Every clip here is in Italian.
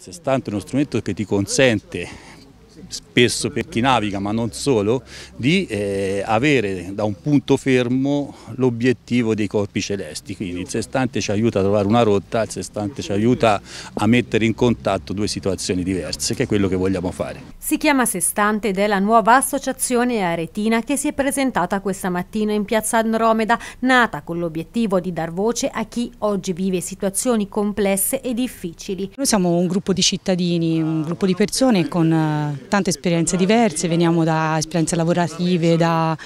Sestanto è uno strumento che ti consente spesso per chi naviga ma non solo, di eh, avere da un punto fermo l'obiettivo dei corpi celesti, quindi il sestante ci aiuta a trovare una rotta, il sestante ci aiuta a mettere in contatto due situazioni diverse, che è quello che vogliamo fare. Si chiama Sestante ed è la nuova associazione aretina che si è presentata questa mattina in piazza Andromeda, nata con l'obiettivo di dar voce a chi oggi vive situazioni complesse e difficili. Noi siamo un gruppo di cittadini, un gruppo di persone con tanti eh, tante esperienze diverse, veniamo da esperienze lavorative, da,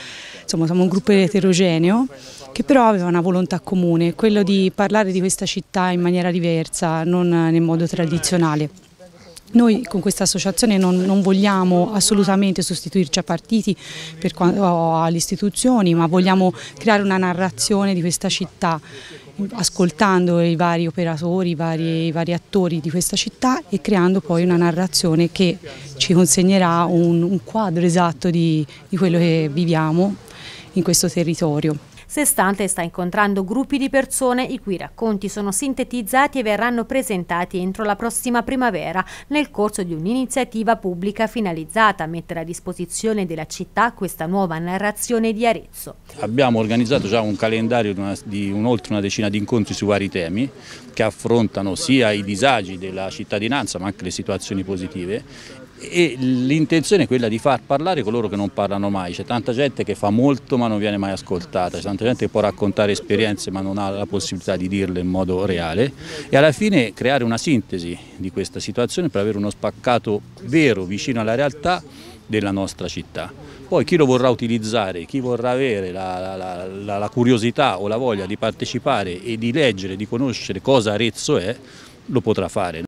insomma siamo un gruppo eterogeneo che però aveva una volontà comune, quello di parlare di questa città in maniera diversa, non nel modo tradizionale. Noi con questa associazione non, non, vogliamo assolutamente sostituirci a partiti o alle istituzioni, ma vogliamo creare una narrazione di questa città, ascoltando i vari operatori, i vari, i vari attori di questa città e creando poi una narrazione che ci consegnerà un, un quadro esatto di, di quello che viviamo in questo territorio. Sestante sta incontrando gruppi di persone i cui racconti sono sintetizzati e verranno presentati entro la prossima primavera nel corso di un'iniziativa pubblica finalizzata a mettere a disposizione della città questa nuova narrazione di Arezzo. Abbiamo organizzato già un calendario di oltre una decina di incontri su vari temi che affrontano sia i disagi della cittadinanza ma anche le situazioni positive e l'intenzione è quella di far parlare coloro che non parlano mai, c'è tanta gente che fa molto ma non viene mai ascoltata, c'è tanta gente che può raccontare esperienze ma non ha la possibilità di dirle in modo reale e alla fine creare una sintesi di questa situazione per avere uno spaccato vero vicino alla realtà della nostra città. Poi chi lo vorrà utilizzare, chi vorrà avere la, la, la, la curiosità o la voglia di partecipare e di leggere, di conoscere cosa Arezzo è, lo potrà fare.